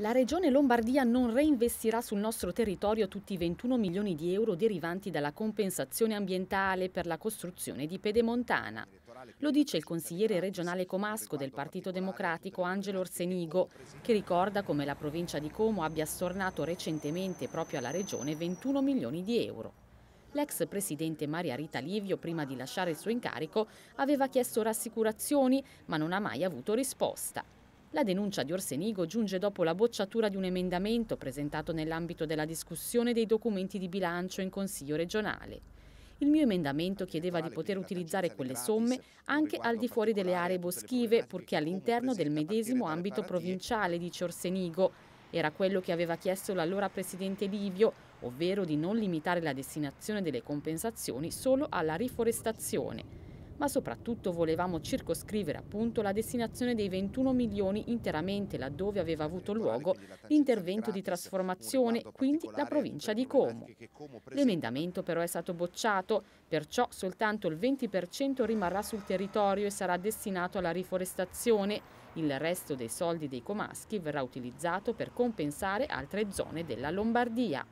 La regione Lombardia non reinvestirà sul nostro territorio tutti i 21 milioni di euro derivanti dalla compensazione ambientale per la costruzione di Pedemontana. Lo dice il consigliere regionale comasco del Partito Democratico Angelo Orsenigo, che ricorda come la provincia di Como abbia stornato recentemente proprio alla regione 21 milioni di euro. L'ex presidente Maria Rita Livio, prima di lasciare il suo incarico, aveva chiesto rassicurazioni, ma non ha mai avuto risposta. La denuncia di Orsenigo giunge dopo la bocciatura di un emendamento presentato nell'ambito della discussione dei documenti di bilancio in Consiglio regionale. Il mio emendamento chiedeva di poter utilizzare quelle somme anche al di fuori delle aree boschive, purché all'interno del medesimo ambito provinciale, dice Orsenigo. Era quello che aveva chiesto l'allora presidente Livio, ovvero di non limitare la destinazione delle compensazioni solo alla riforestazione ma soprattutto volevamo circoscrivere appunto la destinazione dei 21 milioni interamente laddove aveva avuto luogo l'intervento di trasformazione, quindi la provincia di Como. L'emendamento però è stato bocciato, perciò soltanto il 20% rimarrà sul territorio e sarà destinato alla riforestazione. Il resto dei soldi dei comaschi verrà utilizzato per compensare altre zone della Lombardia.